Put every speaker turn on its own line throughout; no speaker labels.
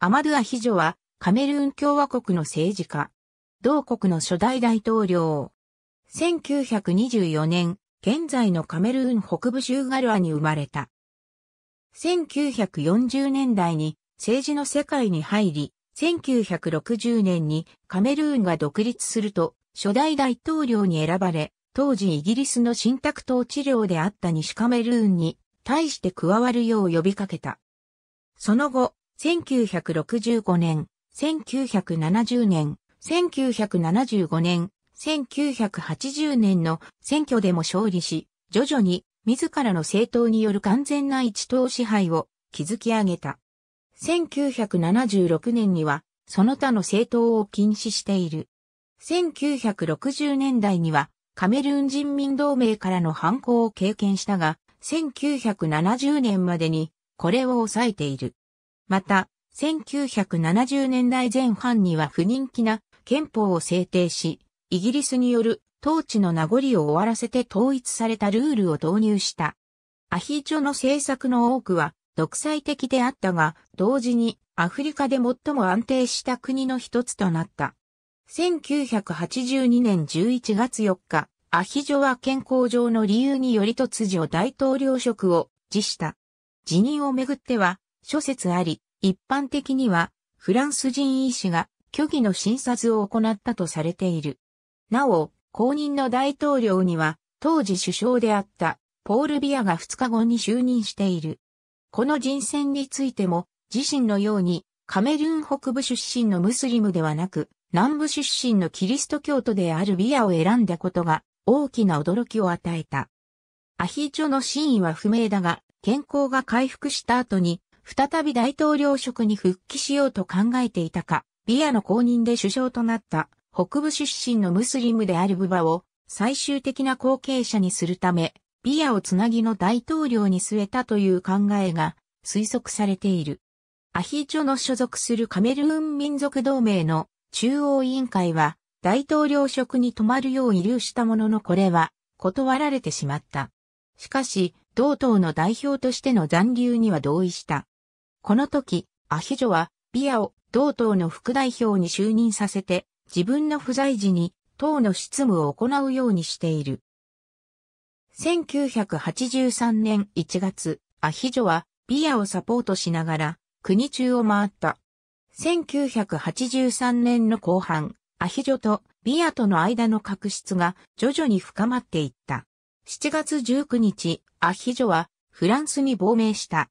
アマドゥ・アヒジョは、カメルーン共和国の政治家。同国の初代大統領。1924年、現在のカメルーン北部州ガルアに生まれた。1940年代に政治の世界に入り、1960年にカメルーンが独立すると、初代大統領に選ばれ、当時イギリスの新託統治領であった西カメルーンに対して加わるよう呼びかけた。その後、1965年、1970年、1975年、1980年の選挙でも勝利し、徐々に自らの政党による完全な一党支配を築き上げた。1976年には、その他の政党を禁止している。1960年代には、カメルーン人民同盟からの反抗を経験したが、1970年までにこれを抑えている。また、1970年代前半には不人気な憲法を制定し、イギリスによる統治の名残を終わらせて統一されたルールを導入した。アヒージョの政策の多くは独裁的であったが、同時にアフリカで最も安定した国の一つとなった。1982年11月4日、アヒジョは健康上の理由により突如大統領職を辞した。辞任をめぐっては、諸説あり、一般的にはフランス人医師が虚偽の診察を行ったとされている。なお、公認の大統領には当時首相であったポール・ビアが2日後に就任している。この人選についても自身のようにカメルーン北部出身のムスリムではなく南部出身のキリスト教徒であるビアを選んだことが大きな驚きを与えた。アヒーチョの真意は不明だが、健康が回復した後に再び大統領職に復帰しようと考えていたか、ビアの公認で首相となった北部出身のムスリムであるブバを最終的な後継者にするため、ビアをつなぎの大統領に据えたという考えが推測されている。アヒチョの所属するカメルーン民族同盟の中央委員会は大統領職に止まるよう遺留したもののこれは断られてしまった。しかし、同党の代表としての残留には同意した。この時、アヒジョは、ビアを同党の副代表に就任させて、自分の不在時に党の執務を行うようにしている。1983年1月、アヒジョはビアをサポートしながら国中を回った。1983年の後半、アヒジョとビアとの間の確執が徐々に深まっていった。7月19日、アヒジョはフランスに亡命した。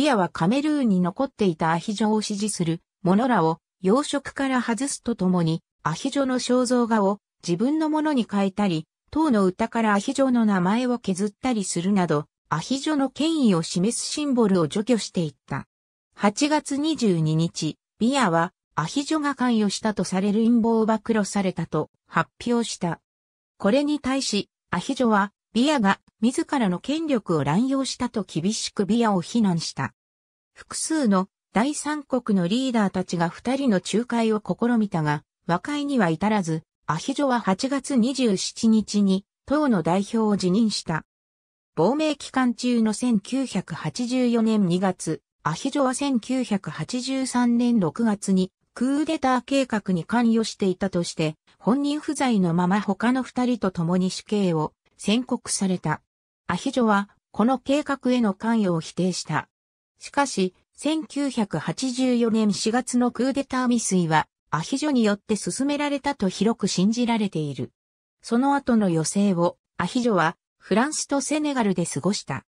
ビアはカメルーンに残っていたアヒジョを支持する者らを養殖から外すとともに、アヒジョの肖像画を自分のものに変えたり、党の歌からアヒジョの名前を削ったりするなど、アヒジョの権威を示すシンボルを除去していった。8月22日、ビアはアヒジョが関与したとされる陰謀を暴露されたと発表した。これに対し、アヒジョはビアが自らの権力を乱用したと厳しくビアを非難した。複数の第三国のリーダーたちが二人の仲介を試みたが、和解には至らず、アヒジョは8月27日に党の代表を辞任した。亡命期間中の1984年2月、アヒジョは1983年6月にクーデター計画に関与していたとして、本人不在のまま他の二人と共に死刑を宣告された。アヒジョは、この計画への関与を否定した。しかし、1984年4月のクーデター未遂は、アヒジョによって進められたと広く信じられている。その後の余生を、アヒジョは、フランスとセネガルで過ごした。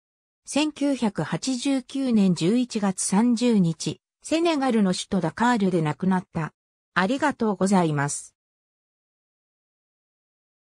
1989年11月30日、セネガルの首都ダカールで亡くなった。ありがとうございます。